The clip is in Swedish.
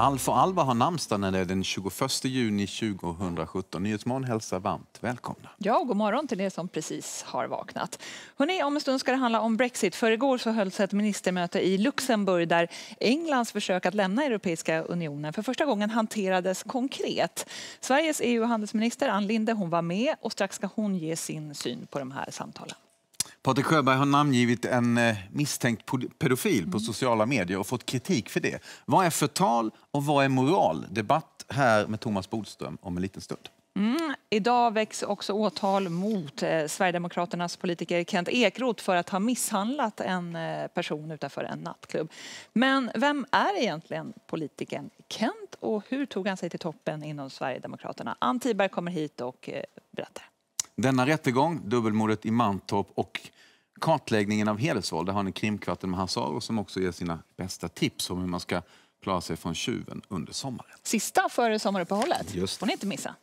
Alf och Alva har namnsdag när det är den 21 juni 2017. Nyhetsmorgon hälsar varmt välkomna. Ja, god morgon till er som precis har vaknat. Hörrni, om en stund ska det handla om Brexit. För igår så hölls ett ministermöte i Luxemburg där Englands försök att lämna Europeiska unionen för första gången hanterades konkret. Sveriges EU-handelsminister Ann Linde hon var med och strax ska hon ge sin syn på de här samtalen. Patrik Sjöberg har namngivit en eh, misstänkt pedofil på mm. sociala medier och fått kritik för det. Vad är förtal och vad är moral? Debatt här med Thomas Bodström om en liten stund. Mm. Idag väcks också åtal mot eh, Sverigedemokraternas politiker Kent Ekroth för att ha misshandlat en eh, person utanför en nattklubb. Men vem är egentligen politikern Kent och hur tog han sig till toppen inom Sverigedemokraterna? Ann Tiberg kommer hit och eh, berättar. Denna rättegång, dubbelmordet i Mantorp och kartläggningen av hedersvåld. Där har ni krimkvarten med Hassaro som också ger sina bästa tips om hur man ska klara sig från tjuven under sommaren. Sista före sommaruppehållet. Just. får ni inte missa.